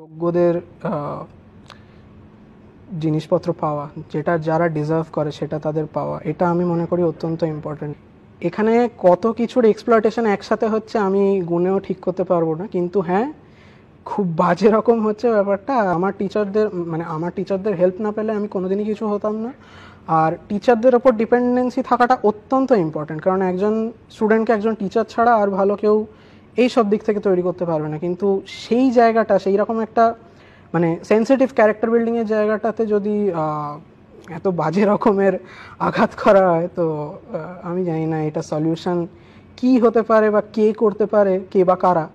যোগ্যদের জিনিসপত্র পাওয়া যেটা যারা ডিজার্ভ করে সেটা তাদের পাওয়া এটা আমি মনে করি অত্যন্ত ইম্পর্টেন্ট এখানে কত কিছুর এক্সপ্লয়টেশন একসাথে হচ্ছে আমি গুণেও ঠিক করতে পারবো না কিন্তু হ্যাঁ খুব বাজে রকম হচ্ছে ব্যাপারটা আমার টিচারদের মানে আমার টিচারদের হেল্প না পেলে আমি কোনোদিনই কিছু হতাম না আর টিচারদের ওপর ডিপেন্ডেন্সি থাকাটা অত্যন্ত ইম্পর্টেন্ট কারণ একজন স্টুডেন্টকে একজন টিচার ছাড়া আর ভালো কেউ এই সব দিক থেকে তৈরি করতে পারবে না কিন্তু সেই জায়গাটা সেই রকম একটা মানে সেন্সিটিভ ক্যারেক্টার বিল্ডিংয়ের জায়গাটাতে যদি এত বাজে রকমের আঘাত করা হয় তো আমি জানি না এটা সলিউশন কি হতে পারে বা কে করতে পারে কে বা কারা